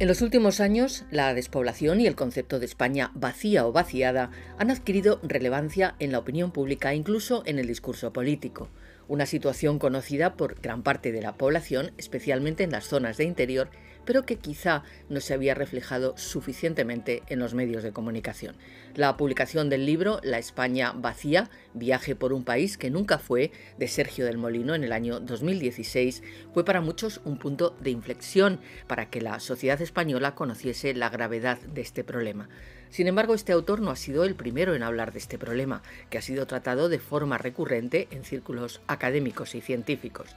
En los últimos años, la despoblación y el concepto de España vacía o vaciada han adquirido relevancia en la opinión pública e incluso en el discurso político, una situación conocida por gran parte de la población, especialmente en las zonas de interior, pero que quizá no se había reflejado suficientemente en los medios de comunicación. La publicación del libro La España vacía, viaje por un país que nunca fue, de Sergio del Molino en el año 2016, fue para muchos un punto de inflexión para que la sociedad española conociese la gravedad de este problema. Sin embargo, este autor no ha sido el primero en hablar de este problema, que ha sido tratado de forma recurrente en círculos académicos y científicos.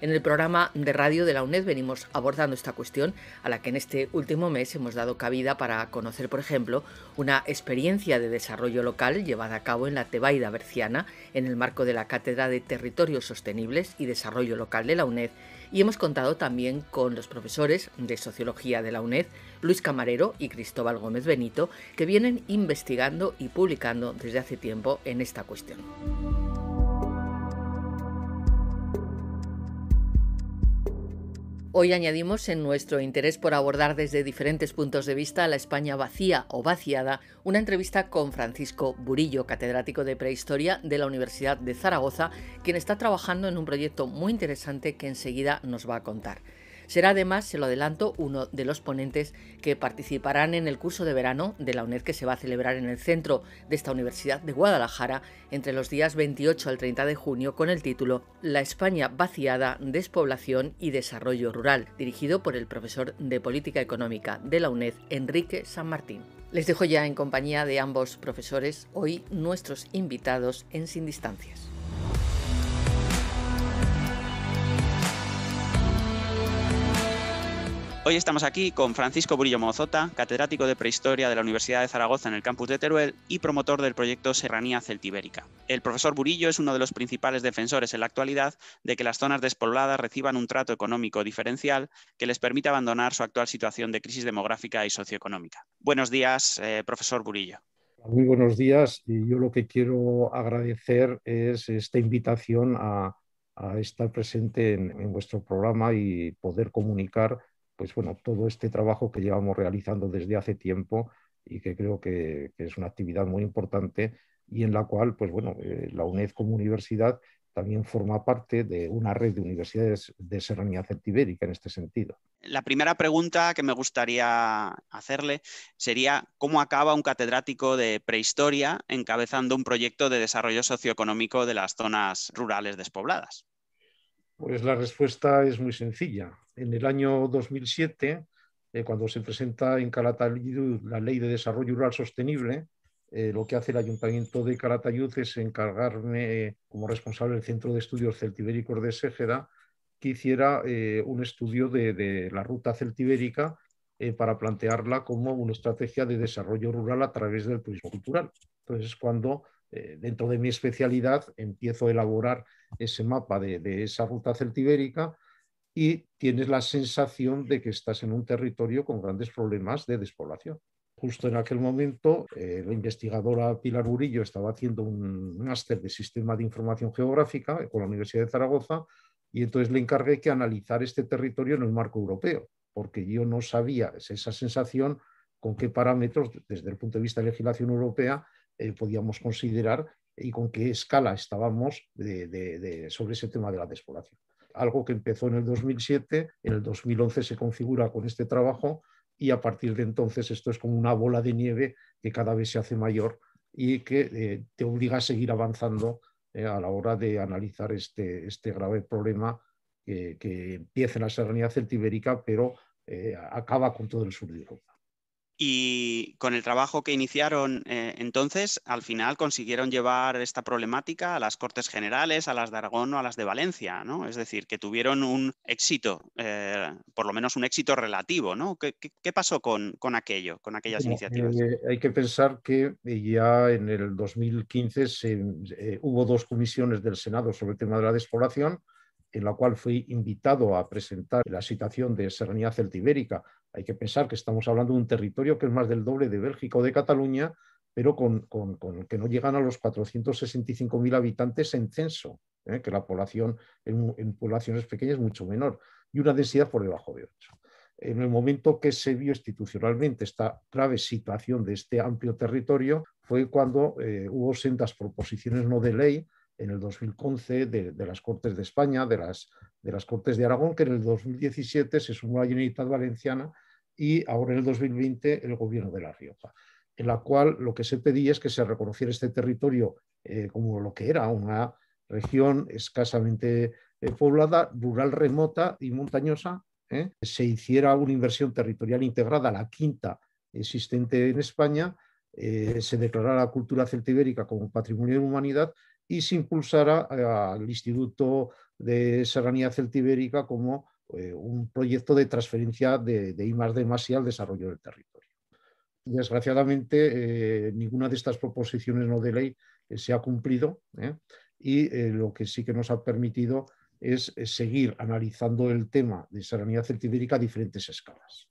En el programa de radio de la UNED venimos abordando esta cuestión a la que en este último mes hemos dado cabida para conocer, por ejemplo, una experiencia de desarrollo local llevada a cabo en la Tebaida Berciana en el marco de la Cátedra de Territorios Sostenibles y Desarrollo Local de la UNED y hemos contado también con los profesores de Sociología de la UNED, Luis Camarero y Cristóbal Gómez Benito, que vienen investigando y publicando desde hace tiempo en esta cuestión. Hoy añadimos en nuestro interés por abordar desde diferentes puntos de vista la España vacía o vaciada una entrevista con Francisco Burillo, catedrático de Prehistoria de la Universidad de Zaragoza, quien está trabajando en un proyecto muy interesante que enseguida nos va a contar. Será además, se lo adelanto, uno de los ponentes que participarán en el curso de verano de la UNED que se va a celebrar en el centro de esta Universidad de Guadalajara entre los días 28 al 30 de junio con el título La España vaciada, despoblación y desarrollo rural, dirigido por el profesor de Política Económica de la UNED, Enrique San Martín. Les dejo ya en compañía de ambos profesores hoy nuestros invitados en Sin Distancias. Hoy estamos aquí con Francisco Burillo Mozota, catedrático de Prehistoria de la Universidad de Zaragoza en el campus de Teruel y promotor del proyecto Serranía Celtibérica. El profesor Burillo es uno de los principales defensores en la actualidad de que las zonas despobladas reciban un trato económico diferencial que les permita abandonar su actual situación de crisis demográfica y socioeconómica. Buenos días, eh, profesor Burillo. Muy buenos días. yo lo que quiero agradecer es esta invitación a, estar presente en, en, vuestro programa y poder comunicar pues bueno, todo este trabajo que llevamos realizando desde hace tiempo y que creo que, es una actividad muy importante y en la cual, pues bueno, eh, la UNED como universidad también forma parte de una red de universidades de serranía celtibérica en este sentido. La primera pregunta que me gustaría hacerle sería cómo acaba un catedrático de prehistoria encabezando un proyecto de desarrollo socioeconómico de las zonas rurales despobladas. Pues la respuesta es muy sencilla. En el año 2007, eh, cuando se presenta en Calatayud la Ley de Desarrollo Rural Sostenible, eh, lo que hace el Ayuntamiento de Calatayud es encargarme como responsable del Centro de Estudios Celtibéricos de Ségeda que hiciera eh, un estudio de, la ruta celtibérica para plantearla como una estrategia de desarrollo rural a través del turismo cultural. Entonces, es cuando dentro de mi especialidad empiezo a elaborar ese mapa de, esa ruta celtibérica y tienes la sensación de que estás en un territorio con grandes problemas de despoblación. Justo en aquel momento, eh, la investigadora Pilar Burillo estaba haciendo un máster de Sistema de Información Geográfica con la Universidad de Zaragoza y entonces le encargué que analizar este territorio en el marco europeo, porque yo no sabía esa sensación con qué parámetros, desde el punto de vista de legislación europea, eh, podíamos considerar y con qué escala estábamos sobre ese tema de la despoblación. Algo que empezó en el 2007, en el 2011 se configura con este trabajo y a partir de entonces esto es como una bola de nieve que cada vez se hace mayor y que eh, te obliga a seguir avanzando eh, a la hora de analizar este, este grave problema que, empieza en la serranía celtibérica, pero eh, acaba con todo el sur de Europa. Y con el trabajo que iniciaron eh, entonces, al final consiguieron llevar esta problemática a las Cortes Generales, a las de Aragón o a las de Valencia, ¿no? Es decir, que tuvieron un éxito, eh, por lo menos un éxito relativo, ¿no? ¿Qué, pasó con, con, aquello, con aquellas iniciativas? Eh, hay que pensar que ya en el 2015 hubo dos comisiones del Senado sobre el tema de la despoblación, en la cual fui invitado a presentar la situación de Serranía Celtibérica hay que pensar que estamos hablando de un territorio que es más del doble de Bélgica o de Cataluña, pero con, con, que no llegan a los 465.000 habitantes en censo, ¿eh? que la población en, poblaciones pequeñas es mucho menor, y una densidad por debajo de 8. En el momento que se vio institucionalmente esta grave situación de este amplio territorio fue cuando eh, hubo sendas proposiciones no de ley en el 2011 de, de las Cortes de España, de las de las Cortes de Aragón, que en el 2017 se sumó a la Generalitat Valenciana y ahora en el 2020 el gobierno de La Rioja, en la cual lo que se pedía es que se reconociera este territorio eh, como lo que era, una región escasamente eh, poblada, rural remota y montañosa, ¿eh? se hiciera una inversión territorial integrada, la quinta existente en España, se declarara la cultura celtibérica como patrimonio de humanidad y se impulsara al Instituto de Serranía Celtibérica como eh, un proyecto de transferencia de, de I más D más al desarrollo del territorio. Desgraciadamente, eh, ninguna de estas proposiciones no de ley eh, se ha cumplido y lo que sí que nos ha permitido es seguir analizando el tema de serranía celtibérica a diferentes escalas.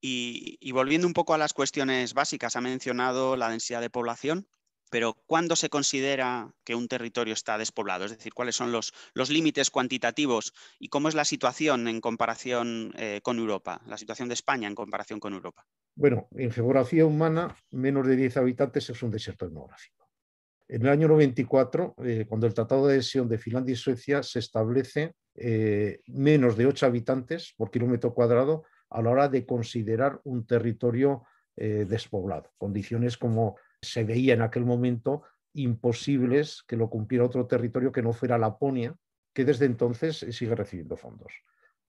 Y, y, volviendo un poco a las cuestiones básicas, ha mencionado la densidad de población pero ¿cuándo se considera que un territorio está despoblado? Es decir, ¿cuáles son los, límites cuantitativos y cómo es la situación en comparación eh, con Europa, la situación de España en comparación con Europa? Bueno, en geografía humana, menos de 10 habitantes es un desierto etnográfico. En el año 94, eh, cuando el Tratado de Adhesión de Finlandia y Suecia se establece eh, menos de 8 habitantes por kilómetro cuadrado a la hora de considerar un territorio despoblado, condiciones como se veía en aquel momento imposibles que lo cumpliera otro territorio que no fuera Laponia, que desde entonces sigue recibiendo fondos.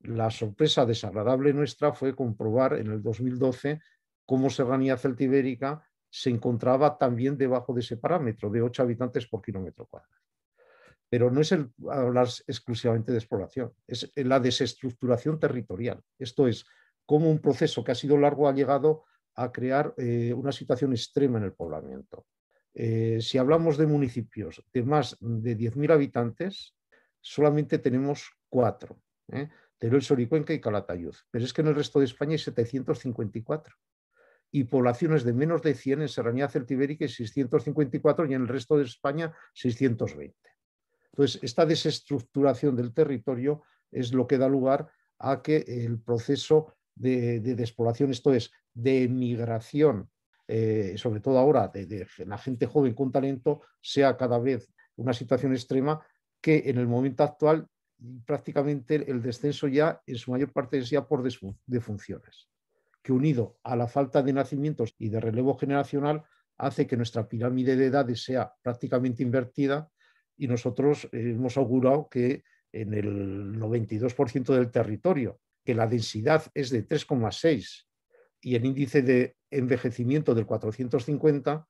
La sorpresa desagradable nuestra fue comprobar en el 2012 cómo Serranía Celtibérica se encontraba también debajo de ese parámetro, de 8 habitantes por kilómetro cuadrado. Pero no es hablar exclusivamente de exploración, es la desestructuración territorial. Esto es, cómo un proceso que ha sido largo ha llegado a crear eh, una situación extrema en el poblamiento. Eh, si hablamos de municipios de más de 10.000 habitantes, solamente tenemos cuatro, ¿eh? Teruel, Soricuenca y Calatayud. Pero es que en el resto de España hay 754 y poblaciones de menos de 100 en Serranía Celtibérica y 654 y en el resto de España 620. Entonces, esta desestructuración del territorio es lo que da lugar a que el proceso de, despoblación, esto es, de emigración eh, sobre todo ahora, de, de la gente joven con talento, sea cada vez una situación extrema que en el momento actual prácticamente el descenso ya en su mayor parte es ya por defunciones, que unido a la falta de nacimientos y de relevo generacional hace que nuestra pirámide de edades sea prácticamente invertida y nosotros hemos augurado que en el 92% del territorio que la densidad es de 3,6 y el índice de envejecimiento del 450,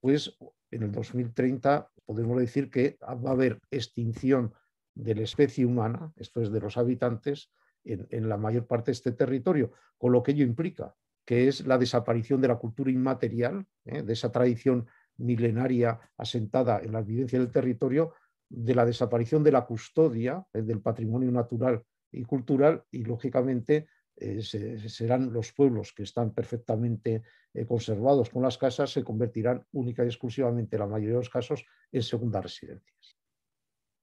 pues en el 2030 podemos decir que va a haber extinción de la especie humana, esto es de los habitantes, en, la mayor parte de este territorio, con lo que ello implica, que es la desaparición de la cultura inmaterial, ¿eh? de esa tradición milenaria asentada en la vivencia del territorio, de la desaparición de la custodia, ¿eh? del patrimonio natural y cultural y lógicamente eh, serán los pueblos que están perfectamente eh, conservados con las casas, se convertirán única y exclusivamente, en la mayoría de los casos, en segundas residencias.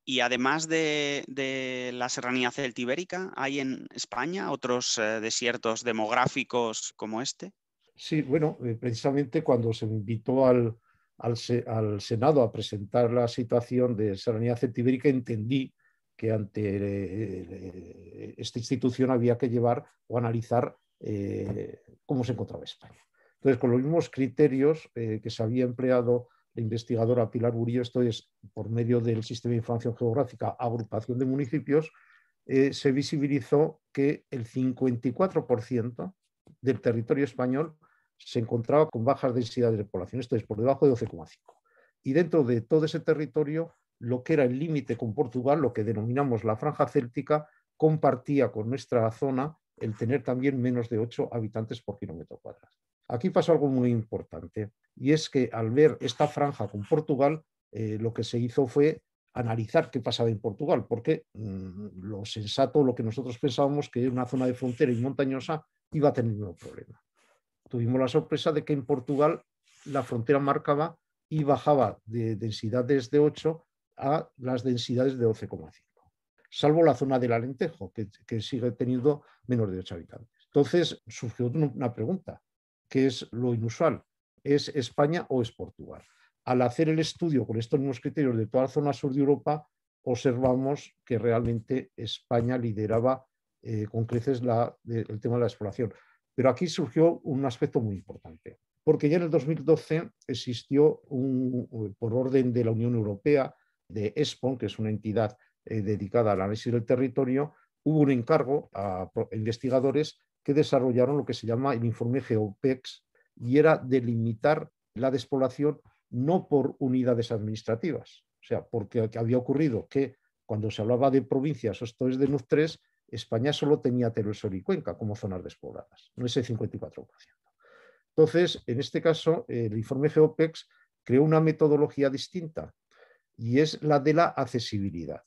Y además de, la serranía celtibérica, ¿hay en España otros eh, desiertos demográficos como este? Sí, bueno, precisamente cuando se invitó al, al, Senado a presentar la situación de serranía celtibérica, entendí que ante eh, esta institución había que llevar o analizar eh, cómo se encontraba España. Entonces, con los mismos criterios eh, que se había empleado la investigadora Pilar Burillo, esto es, por medio del sistema de información geográfica, agrupación de municipios, se visibilizó que el 54% del territorio español se encontraba con bajas densidades de población, esto es, por debajo de 12,5. Y dentro de todo ese territorio lo que era el límite con Portugal, lo que denominamos la franja céltica, compartía con nuestra zona el tener también menos de 8 habitantes por kilómetro cuadrado. Aquí pasó algo muy importante y es que al ver esta franja con Portugal, eh, lo que se hizo fue analizar qué pasaba en Portugal, porque mm, lo sensato, lo que nosotros pensábamos que era una zona de frontera y montañosa, iba a tener un problema. Tuvimos la sorpresa de que en Portugal la frontera marcaba y bajaba de densidades de 8 a las densidades de 11,5, salvo la zona del Alentejo, que, que sigue teniendo menos de 8 habitantes. Entonces surgió una pregunta, ¿qué es lo inusual, ¿es España o es Portugal? Al hacer el estudio con estos mismos criterios de toda la zona sur de Europa, observamos que realmente España lideraba eh, con creces el tema de la exploración. Pero aquí surgió un aspecto muy importante, porque ya en el 2012 existió, por orden de la Unión Europea, de ESPON, que es una entidad eh, dedicada al análisis del territorio, hubo un encargo a investigadores que desarrollaron lo que se llama el informe GeoPEX y era delimitar la despoblación no por unidades administrativas, o sea, porque había ocurrido que cuando se hablaba de provincias, esto es de nuf 3 España solo tenía Teruel, y Cuenca como zonas despobladas, no ese 54%. Entonces, en este caso, el informe GeoPEX creó una metodología distinta y es la de la accesibilidad.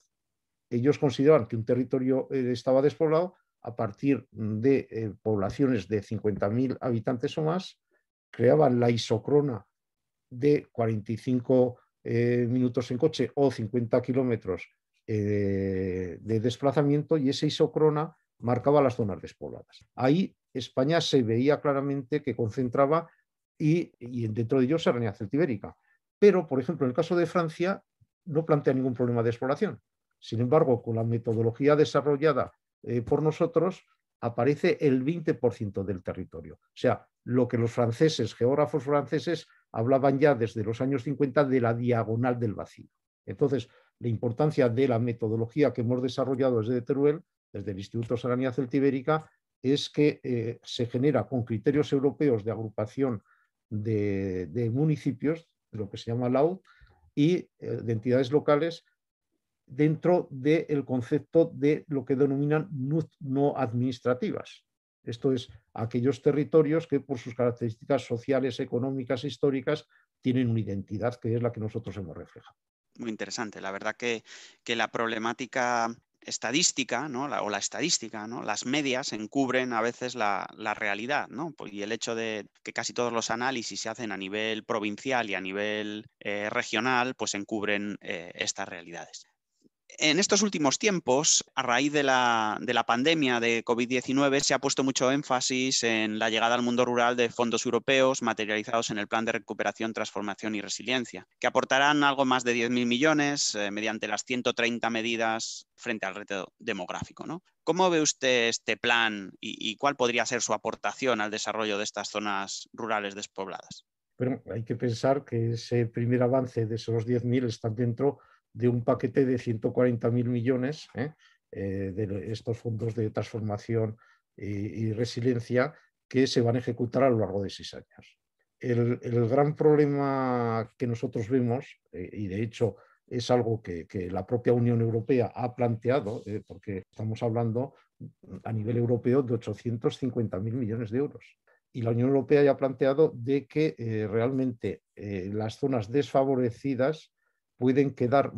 Ellos consideraban que un territorio eh, estaba despoblado a partir de eh, poblaciones de 50.000 habitantes o más, creaban la isocrona de 45 eh, minutos en coche o 50 kilómetros de desplazamiento y esa isocrona marcaba las zonas despobladas. Ahí España se veía claramente que concentraba y, dentro de ellos, se Celtibérica. Pero, por ejemplo, en el caso de Francia, no plantea ningún problema de exploración. Sin embargo, con la metodología desarrollada eh, por nosotros, aparece el 20% del territorio. O sea, lo que los franceses, geógrafos franceses, hablaban ya desde los años 50 de la diagonal del vacío. Entonces, la importancia de la metodología que hemos desarrollado desde Teruel, desde el Instituto Saranía Celtibérica, es que eh, se genera con criterios europeos de agrupación de, de municipios, lo que se llama LAUD, y eh, de entidades locales dentro del concepto de lo que denominan no administrativas. Esto es, aquellos territorios que por sus características sociales, económicas, históricas, tienen una identidad que es la que nosotros hemos reflejado muy interesante. La verdad que, que, la problemática estadística, ¿no? o la estadística, ¿no? las medias encubren a veces la, la realidad, ¿no? Pues, y el hecho de que casi todos los análisis se hacen a nivel provincial y a nivel eh, regional, pues encubren eh, estas realidades en estos últimos tiempos, a raíz de la, pandemia de COVID-19, se ha puesto mucho énfasis en la llegada al mundo rural de fondos europeos materializados en el Plan de Recuperación, Transformación y Resiliencia, que aportarán algo más de 10.000 millones eh, mediante las 130 medidas frente al reto demográfico. ¿Cómo ve usted este plan y, cuál podría ser su aportación al desarrollo de estas zonas rurales despobladas? Pero hay que pensar que ese primer avance de esos 10.000 está dentro de un paquete de 140.000 millones ¿eh? Eh, de estos fondos de transformación y, resiliencia que se van a ejecutar a lo largo de seis años. El, gran problema que nosotros vemos, eh, y de hecho es algo que, la propia Unión Europea ha planteado, porque estamos hablando a nivel europeo de 850.000 millones de euros. Y la Unión Europea ya ha planteado de que realmente las zonas desfavorecidas pueden quedar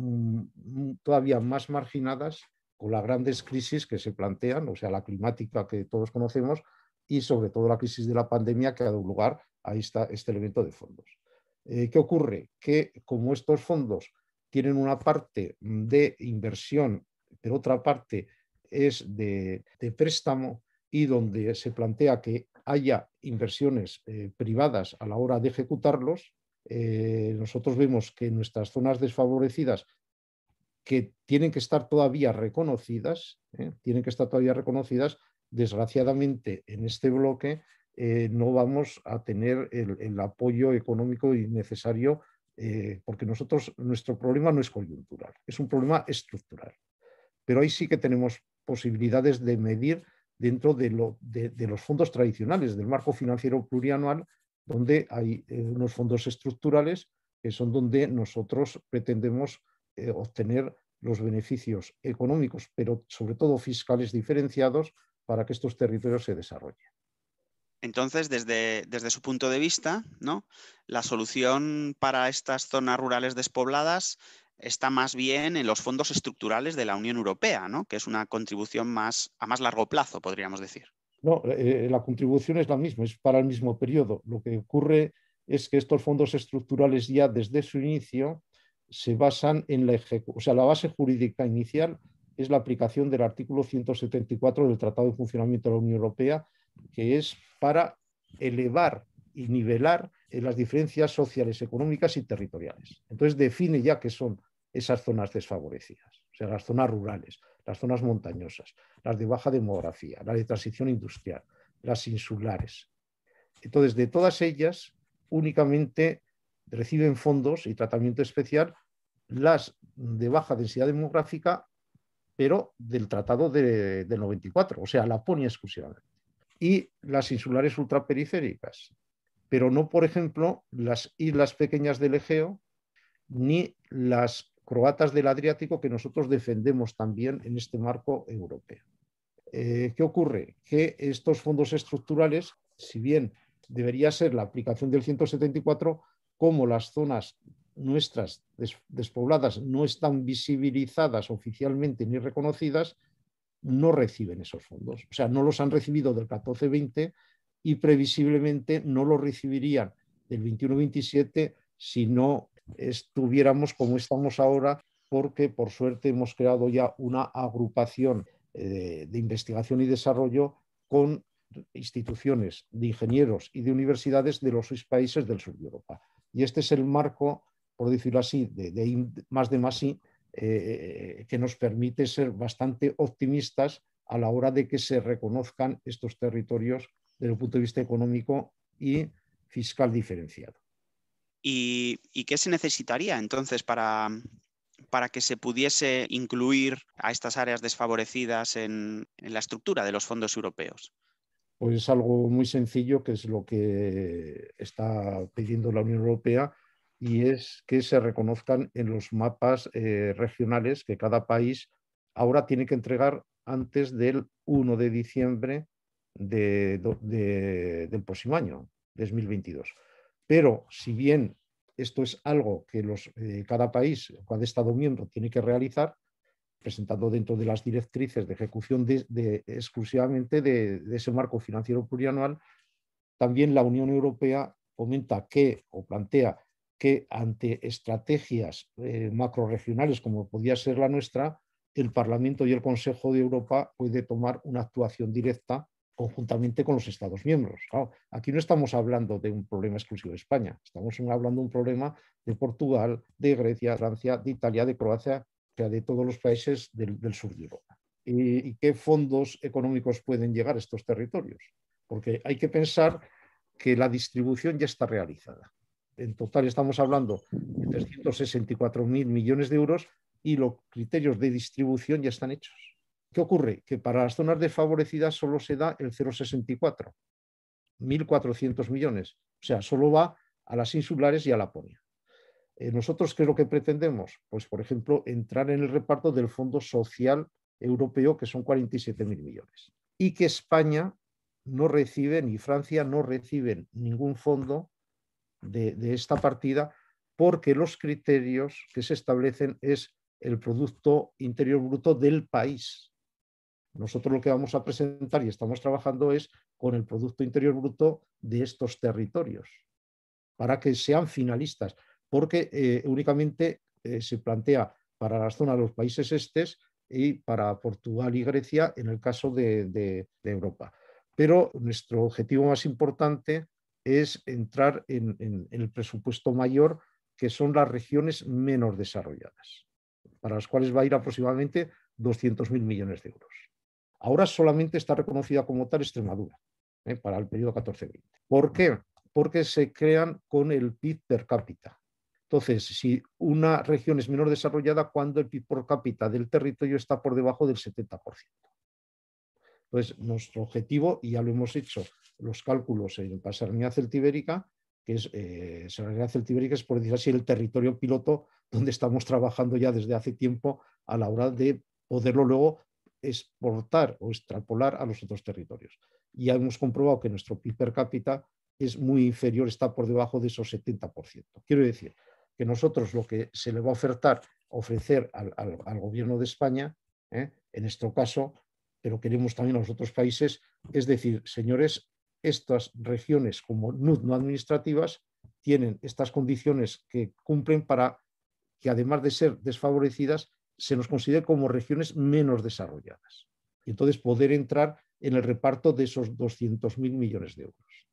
todavía más marginadas con las grandes crisis que se plantean, o sea, la climática que todos conocemos y sobre todo la crisis de la pandemia que ha dado lugar a este elemento de fondos. Eh, ¿Qué ocurre? Que como estos fondos tienen una parte mm, de inversión, pero otra parte es de, préstamo y donde se plantea que haya inversiones eh, privadas a la hora de ejecutarlos, eh, nosotros vemos que nuestras zonas desfavorecidas, que tienen que estar todavía reconocidas, ¿eh? tienen que estar todavía reconocidas, desgraciadamente en este bloque eh, no vamos a tener el, apoyo económico y necesario porque nosotros, nuestro problema no es coyuntural, es un problema estructural. Pero ahí sí que tenemos posibilidades de medir dentro de los fondos tradicionales, del marco financiero plurianual, donde hay eh, unos fondos estructurales que son donde nosotros pretendemos eh, obtener los beneficios económicos, pero sobre todo fiscales diferenciados para que estos territorios se desarrollen. Entonces, desde, desde su punto de vista, ¿no? la solución para estas zonas rurales despobladas está más bien en los fondos estructurales de la Unión Europea, ¿no? que es una contribución más a más largo plazo, podríamos decir. No, eh, la contribución es la misma, es para el mismo periodo. Lo que ocurre es que estos fondos estructurales ya desde su inicio se basan en la ejecución, o sea, la base jurídica inicial es la aplicación del artículo 174 del Tratado de Funcionamiento de la Unión Europea, que es para elevar y nivelar eh, las diferencias sociales, económicas y territoriales. Entonces define ya qué son esas zonas desfavorecidas las zonas rurales, las zonas montañosas, las de baja demografía, las de transición industrial, las insulares. Entonces, de todas ellas, únicamente reciben fondos y tratamiento especial las de baja densidad demográfica, pero del Tratado de, del 94, o sea, Laponia exclusivamente. Y las insulares ultraperiféricas, pero no, por ejemplo, las islas pequeñas del Egeo ni las croatas del Adriático que nosotros defendemos también en este marco europeo. Eh, ¿Qué ocurre? Que estos fondos estructurales, si bien debería ser la aplicación del 174, como las zonas nuestras despobladas no están visibilizadas oficialmente ni reconocidas, no reciben esos fondos. O sea, no los han recibido del 14-20 y previsiblemente no los recibirían del 21-27 si no estuviéramos como estamos ahora, porque por suerte hemos creado ya una agrupación eh, de investigación y desarrollo con instituciones de ingenieros y de universidades de los seis países del sur de Europa. Y este es el marco, por decirlo así, de, más de más y, eh, eh, que nos permite ser bastante optimistas a la hora de que se reconozcan estos territorios desde el punto de vista económico y fiscal diferenciado. ¿Y, qué se necesitaría entonces para, para que se pudiese incluir a estas áreas desfavorecidas en, la estructura de los fondos europeos? Pues es algo muy sencillo que es lo que está pidiendo la Unión Europea y es que se reconozcan en los mapas eh, regionales que cada país ahora tiene que entregar antes del 1 de diciembre del próximo año, 2022. Pero si bien esto es algo que eh, cada país, cada Estado miembro tiene que realizar, presentando dentro de las directrices de ejecución de, exclusivamente de, ese marco financiero plurianual, también la Unión Europea comenta que o plantea que ante estrategias eh, macroregionales como podía ser la nuestra, el Parlamento y el Consejo de Europa puede tomar una actuación directa conjuntamente con los Estados miembros. aquí no estamos hablando de un problema exclusivo de España, estamos hablando de un problema de Portugal, de Grecia, de Francia, de Italia, de Croacia, de todos los países del, sur de Europa. ¿Y, ¿Y qué fondos económicos pueden llegar a estos territorios? Porque hay que pensar que la distribución ya está realizada. En total estamos hablando de 364.000 millones de euros y los criterios de distribución ya están hechos. ¿Qué ocurre? Que para las zonas desfavorecidas solo se da el 0,64, 1.400 millones. O sea, solo va a las insulares y a Laponia. Eh, ¿Nosotros qué es lo que pretendemos? Pues, por ejemplo, entrar en el reparto del Fondo Social Europeo, que son 47.000 millones. Y que España no recibe, ni Francia no reciben ningún fondo de esta partida, porque los criterios que se establecen es el Producto Interior Bruto del país, nosotros lo que vamos a presentar y estamos trabajando es con el Producto Interior Bruto de estos territorios, para que sean finalistas, porque eh, únicamente eh, se plantea para la zona de los países estes y para Portugal y Grecia en el caso de, Europa. Pero nuestro objetivo más importante es entrar en, en el presupuesto mayor, que son las regiones menos desarrolladas, para las cuales va a ir aproximadamente 200.000 millones de euros. Ahora solamente está reconocida como tal Extremadura ¿eh? para el periodo 14-20. ¿Por qué? Porque se crean con el PIB per cápita. Entonces, si una región es menor desarrollada, cuando el PIB per cápita del territorio está por debajo del 70%. Entonces, nuestro objetivo, y ya lo hemos hecho, los cálculos en la Serenidad Celtibérica, que es eh, Celtibérica, es por decir así el territorio piloto donde estamos trabajando ya desde hace tiempo a la hora de poderlo luego exportar o extrapolar a los otros territorios. Y ya hemos comprobado que nuestro PIB per cápita es muy inferior, está por debajo de esos 70%. Quiero decir que nosotros lo que se le va a ofertar, ofrecer al, al, gobierno de España, ¿eh? en nuestro caso, pero queremos también a los otros países, es decir, señores, estas regiones como NUD no administrativas tienen estas condiciones que cumplen para que además de ser desfavorecidas, se nos considera como regiones menos desarrolladas. Y entonces poder entrar en el reparto de esos 200.000 millones de euros.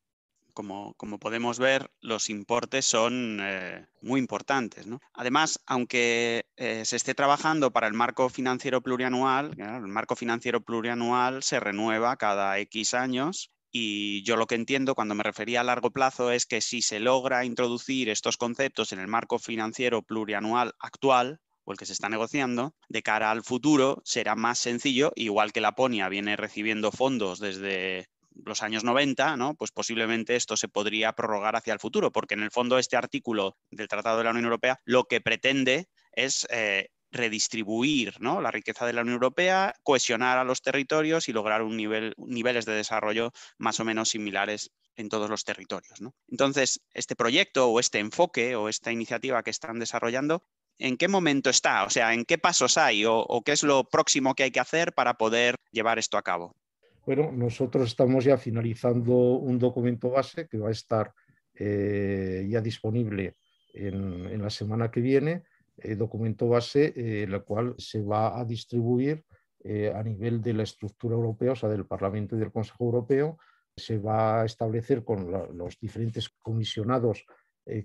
Como, podemos ver, los importes son eh, muy importantes. Además, aunque eh, se esté trabajando para el marco financiero plurianual, el marco financiero plurianual se renueva cada X años. Y yo lo que entiendo cuando me refería a largo plazo es que si se logra introducir estos conceptos en el marco financiero plurianual actual, o el que se está negociando, de cara al futuro será más sencillo, igual que Laponia viene recibiendo fondos desde los años 90, ¿no? pues posiblemente esto se podría prorrogar hacia el futuro, porque en el fondo este artículo del Tratado de la Unión Europea lo que pretende es eh, redistribuir ¿no? la riqueza de la Unión Europea, cohesionar a los territorios y lograr un nivel, niveles de desarrollo más o menos similares en todos los territorios. Entonces, este proyecto o este enfoque o esta iniciativa que están desarrollando en qué momento está, o sea, en qué pasos hay o, qué es lo próximo que hay que hacer para poder llevar esto a cabo. Bueno, nosotros estamos ya finalizando un documento base que va a estar eh, ya disponible en, la semana que viene, eh, documento base, en eh, el cual se va a distribuir a nivel de la estructura europea, o sea, del Parlamento y del Consejo Europeo, se va a establecer con los diferentes comisionados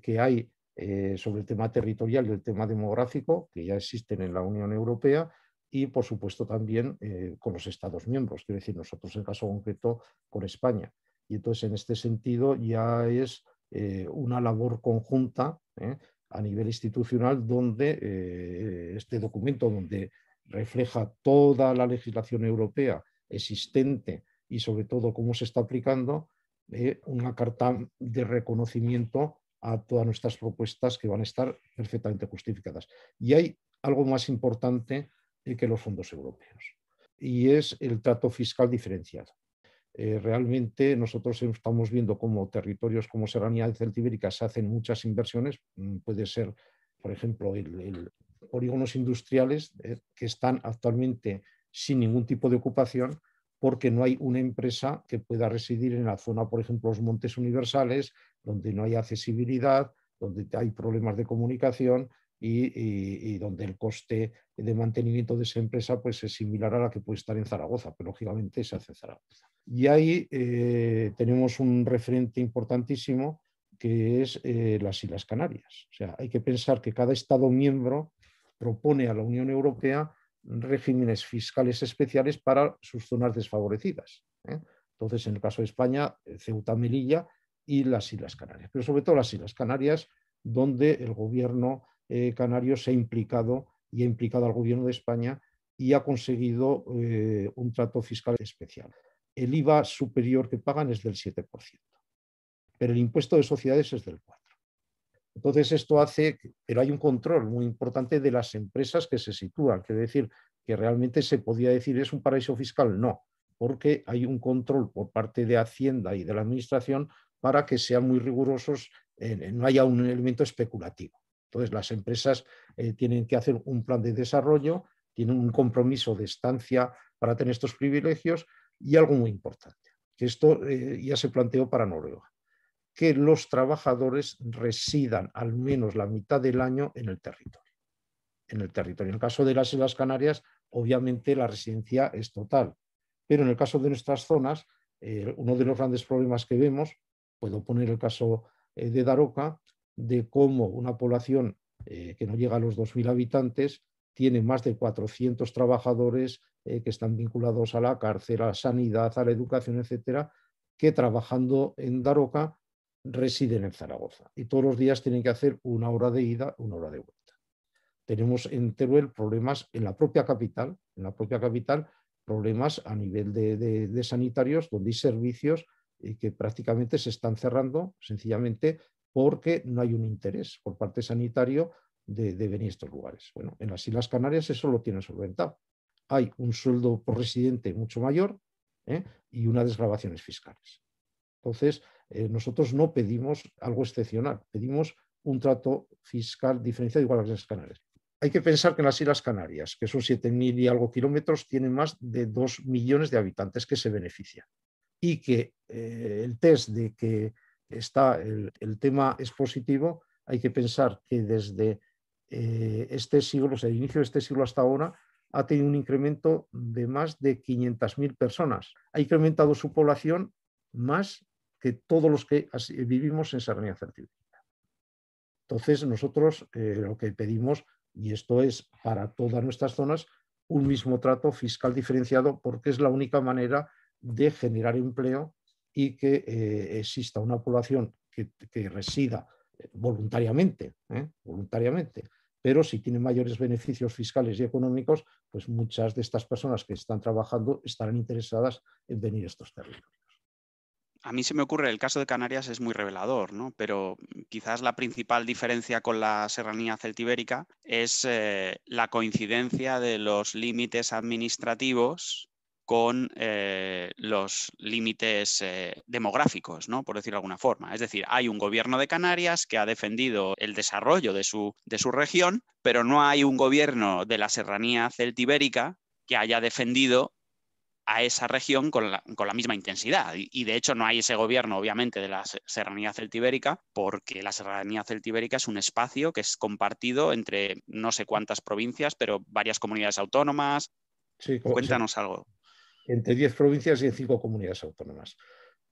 que hay eh, sobre el tema territorial y el tema demográfico, que ya existen en la Unión Europea, y por supuesto también eh, con los Estados miembros, quiero decir, nosotros en caso concreto con España. Y entonces en este sentido ya es eh, una labor conjunta a nivel institucional donde este documento, donde refleja toda la legislación europea existente y sobre todo cómo se está aplicando, una carta de reconocimiento a todas nuestras propuestas que van a estar perfectamente justificadas. Y hay algo más importante que los fondos europeos, y es el trato fiscal diferenciado. Eh, realmente nosotros estamos viendo cómo territorios como Serranía Celtibérica se hacen muchas inversiones, mm, puede ser, por ejemplo, el, industriales eh, que están actualmente sin ningún tipo de ocupación porque no hay una empresa que pueda residir en la zona, por ejemplo, los Montes Universales, donde no hay accesibilidad, donde hay problemas de comunicación y, donde el coste de mantenimiento de esa empresa pues, es similar a la que puede estar en Zaragoza, pero lógicamente se hace en Zaragoza. Y ahí eh, tenemos un referente importantísimo que es eh, las Islas Canarias. O sea, hay que pensar que cada Estado miembro propone a la Unión Europea regímenes fiscales especiales para sus zonas desfavorecidas. ¿eh? Entonces, en el caso de España, Ceuta-Melilla y las Islas Canarias, pero sobre todo las Islas Canarias, donde el gobierno eh, canario se ha implicado y ha implicado al gobierno de España y ha conseguido eh, un trato fiscal especial. El IVA superior que pagan es del 7%, pero el impuesto de sociedades es del 4%. Entonces, esto hace, pero hay un control muy importante de las empresas que se sitúan, que decir, que realmente se podía decir es un paraíso fiscal, no, porque hay un control por parte de Hacienda y de la Administración para que sean muy rigurosos, no haya un elemento especulativo. Entonces, las empresas eh, tienen que hacer un plan de desarrollo, tienen un compromiso de estancia para tener estos privilegios y algo muy importante, que esto eh, ya se planteó para Noruega, que los trabajadores residan al menos la mitad del año en el territorio. En el territorio. En caso de las Islas Canarias, obviamente la residencia es total, pero en el caso de nuestras zonas, eh, uno de los grandes problemas que vemos Puedo poner el caso eh, de Daroca, de cómo una población eh, que no llega a los 2.000 habitantes tiene más de 400 trabajadores eh, que están vinculados a la cárcel, a la sanidad, a la educación, etcétera, que trabajando en Daroca residen en Zaragoza y todos los días tienen que hacer una hora de ida, una hora de vuelta. Tenemos en Teruel problemas en la propia capital, en la propia capital, problemas a nivel de sanitarios donde hay servicios que prácticamente se están cerrando sencillamente porque no hay un interés por parte sanitario de, venir a estos lugares. Bueno, en las Islas Canarias eso lo tienen solventado. Hay un sueldo por residente mucho mayor ¿eh? y unas desgrabaciones fiscales. Entonces, eh, nosotros no pedimos algo excepcional, pedimos un trato fiscal diferenciado igual a las Islas Canarias. Hay que pensar que en las Islas Canarias, que son 7.000 y algo kilómetros, tienen más de 2 millones de habitantes que se benefician y que eh, el test de que está el, tema es positivo, hay que pensar que desde eh, este siglo, o sea, el inicio de este siglo hasta ahora, ha tenido un incremento de más de 500.000 personas. Ha incrementado su población más que todos los que eh, vivimos en Sarnia Fertilidad. Entonces, nosotros lo que pedimos, y esto es para todas nuestras zonas, un mismo trato fiscal diferenciado, porque es la única manera de generar empleo y que eh, exista una población que, resida eh, voluntariamente, ¿eh? voluntariamente. Pero si tiene mayores beneficios fiscales y económicos, pues muchas de estas personas que están trabajando estarán interesadas en venir a estos territorios. A mí se me ocurre, el caso de Canarias es muy revelador, ¿no? pero quizás la principal diferencia con la serranía celtibérica es la coincidencia de los límites administrativos con eh, los límites eh, demográficos, por decirlo de alguna forma. Es decir, hay un gobierno de Canarias que ha defendido el desarrollo de su, de su región, pero no hay un gobierno de la serranía celtibérica que haya defendido a esa región con la, misma intensidad. Y, de hecho no hay ese gobierno, obviamente, de la serranía celtibérica, porque la serranía celtibérica es un espacio que es compartido entre no sé cuántas provincias, pero varias comunidades autónomas. Cuéntanos algo entre 10 provincias y en 5 comunidades autónomas.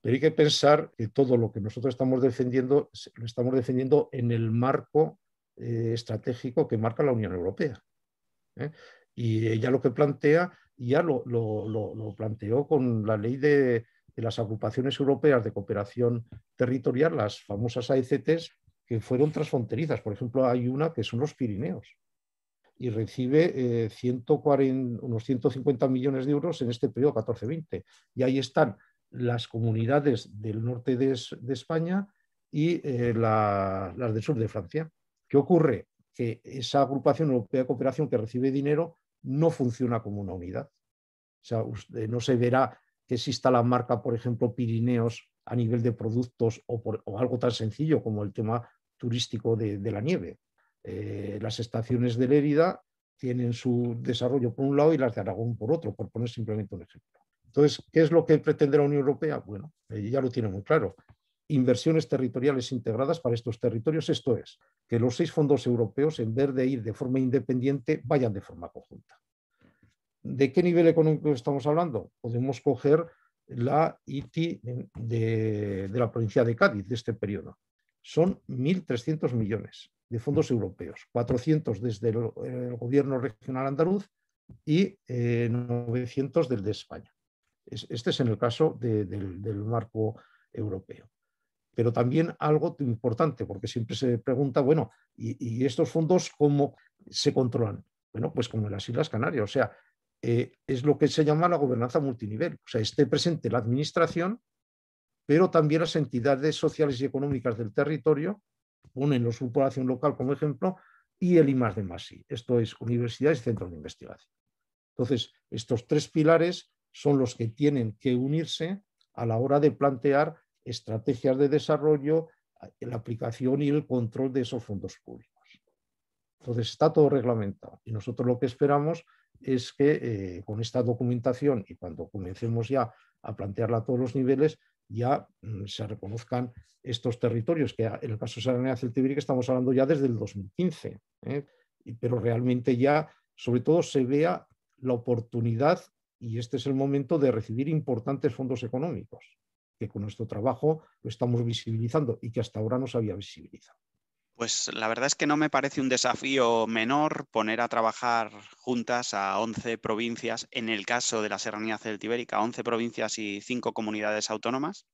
Pero hay que pensar que todo lo que nosotros estamos defendiendo lo estamos defendiendo en el marco eh, estratégico que marca la Unión Europea. ¿eh? Y ella lo que plantea, ya lo, planteó con la ley de, de las agrupaciones europeas de cooperación territorial, las famosas AECTs, que fueron transfronterizas. Por ejemplo, hay una que son los Pirineos y recibe 140, eh, unos 150 millones de euros en este periodo 14-20. Y ahí están las comunidades del norte de, España y eh, las del sur de Francia. ¿Qué ocurre? Que esa agrupación europea de cooperación que recibe dinero no funciona como una unidad. O sea, eh, no se verá que exista la marca, por ejemplo, Pirineos a nivel de productos o, algo tan sencillo como el tema turístico de la nieve. Eh, las estaciones de Lérida tienen su desarrollo por un lado y las de Aragón por otro, por poner simplemente un ejemplo. Entonces, ¿qué es lo que pretende la Unión Europea? Bueno, eh, ya lo tiene muy claro. Inversiones territoriales integradas para estos territorios, esto es, que los seis fondos europeos, en vez de ir de forma independiente, vayan de forma conjunta. ¿De qué nivel económico estamos hablando? Podemos coger la ITI de, de la provincia de Cádiz de este periodo. Son 1.300 millones de fondos europeos, 400 desde el, gobierno regional andaluz y 900 eh, del de España. este es en el caso del, marco europeo pero también algo importante, porque siempre se pregunta, bueno, ¿y, estos fondos cómo se controlan? Bueno, pues como en las Islas Canarias, o sea, eh, es lo que se llama la gobernanza multinivel, o sea, esté presente la administración, pero también las entidades sociales y económicas del territorio ponen los población local como ejemplo, y el I más de más Esto es universidades y centros de investigación. Entonces, estos tres pilares son los que tienen que unirse a la hora de plantear estrategias de desarrollo, eh, la aplicación y el control de esos fondos públicos. Entonces, está todo reglamentado y nosotros lo que esperamos es que eh, con esta documentación y cuando comencemos ya a plantearla a todos los niveles, ya mm, se reconozcan estos territorios, que ah, en el caso de Sarania que estamos hablando ya desde el 2015, ¿eh? pero realmente ya, sobre todo, se vea la oportunidad y este es el momento de recibir importantes fondos económicos, que con nuestro trabajo lo estamos visibilizando y que hasta ahora no se había visibilizado. Pues la verdad es que no me parece un desafío menor poner a trabajar juntas a 11 provincias, en el caso de la Serranía Celtibérica, 11 provincias y 5 comunidades autónomas,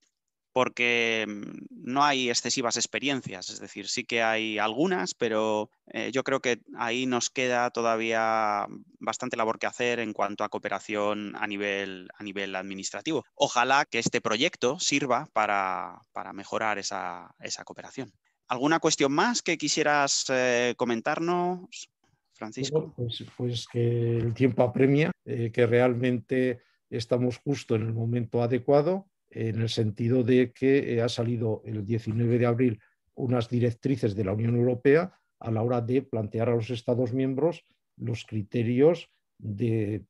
porque mm, no hay excesivas experiencias, es decir, sí que hay algunas, pero eh, yo creo que ahí nos queda todavía bastante labor que hacer en cuanto a cooperación a nivel, a nivel administrativo. Ojalá que este proyecto sirva para, mejorar esa cooperación. ¿Alguna cuestión más que quisieras eh, comentarnos, Francisco? Pues, pues, que el tiempo apremia, eh, que realmente estamos justo en el momento adecuado, en el sentido de que eh, ha salido el 19 de abril unas directrices de la Unión Europea a la hora de plantear a los Estados miembros los criterios de,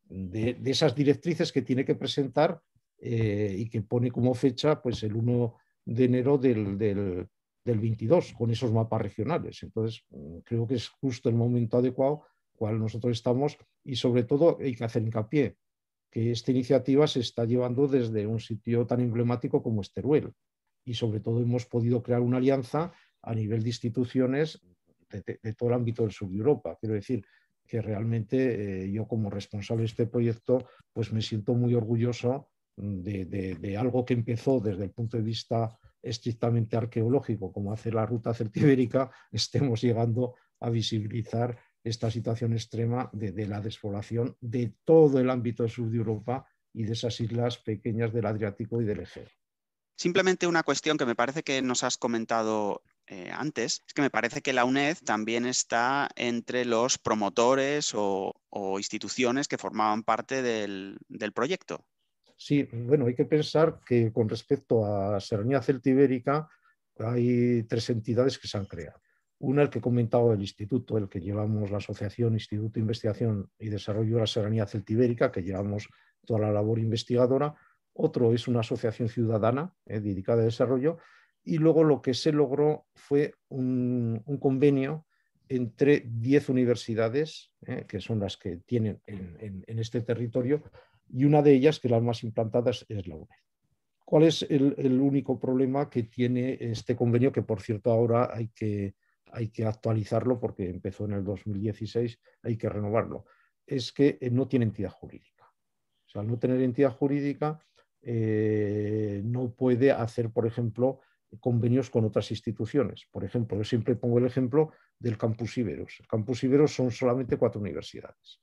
esas directrices que tiene que presentar y que pone como fecha pues, el 1 de enero del, del, del 22 con esos mapas regionales. Entonces, mm, creo que es justo el momento adecuado cual nosotros estamos y sobre todo hay que hacer hincapié que esta iniciativa se está llevando desde un sitio tan emblemático como Esteruel y sobre todo hemos podido crear una alianza a nivel de instituciones de, todo el ámbito del sur de Europa. Quiero decir que realmente eh, yo como responsable de este proyecto pues me siento muy orgulloso de, de algo que empezó desde el punto de vista estrictamente arqueológico, como hace la ruta celtibérica, estemos llegando a visibilizar esta situación extrema de, la despoblación de todo el ámbito sur de Europa y de esas islas pequeñas del Adriático y del Egeo. Simplemente una cuestión que me parece que nos has comentado eh, antes, es que me parece que la UNED también está entre los promotores o, instituciones que formaban parte del proyecto. Sí, bueno, hay que pensar que con respecto a Serranía Celtibérica hay tres entidades que se han creado. Una, el que he comentado, el instituto, el que llevamos la Asociación Instituto de Investigación y Desarrollo de la Serranía Celtibérica, que llevamos toda la labor investigadora. Otro es una asociación ciudadana eh, dedicada a desarrollo. Y luego lo que se logró fue un, convenio entre 10 universidades, eh, que son las que tienen en este territorio, y una de ellas, que las más implantadas, es la UNED. ¿Cuál es el, único problema que tiene este convenio? Que por cierto ahora hay que, hay que actualizarlo porque empezó en el 2016, hay que renovarlo. Es que eh, no tiene entidad jurídica. O sea, al no tener entidad jurídica, eh, no puede hacer, por ejemplo, convenios con otras instituciones. Por ejemplo, yo siempre pongo el ejemplo del campus Iberos. El campus Iberos son solamente cuatro universidades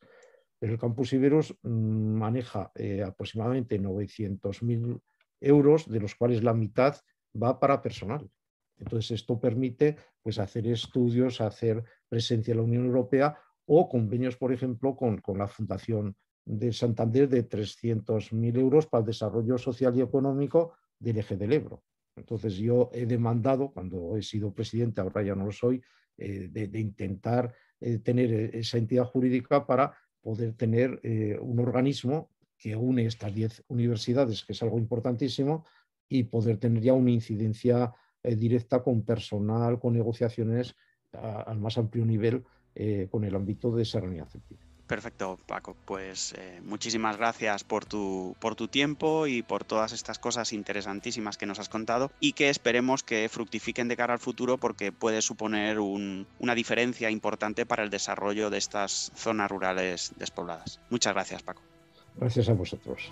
pero el campus Iberos mm, maneja eh, aproximadamente 900.000 euros, de los cuales la mitad va para personal. Entonces, esto permite pues, hacer estudios, hacer presencia en la Unión Europea o convenios, por ejemplo, con, la Fundación de Santander de 300.000 euros para el desarrollo social y económico del eje del Ebro. Entonces, yo he demandado, cuando he sido presidente, ahora ya no lo soy, eh, de, intentar eh, tener esa entidad jurídica para poder tener eh, un organismo que une estas 10 universidades, que es algo importantísimo, y poder tener ya una incidencia eh, directa con personal, con negociaciones al más amplio nivel eh, con el ámbito de esa reunión Perfecto, Paco. Pues eh, muchísimas gracias por tu, por tu tiempo y por todas estas cosas interesantísimas que nos has contado y que esperemos que fructifiquen de cara al futuro porque puede suponer una diferencia importante para el desarrollo de estas zonas rurales despobladas. Muchas gracias, Paco. Gracias a vosotros.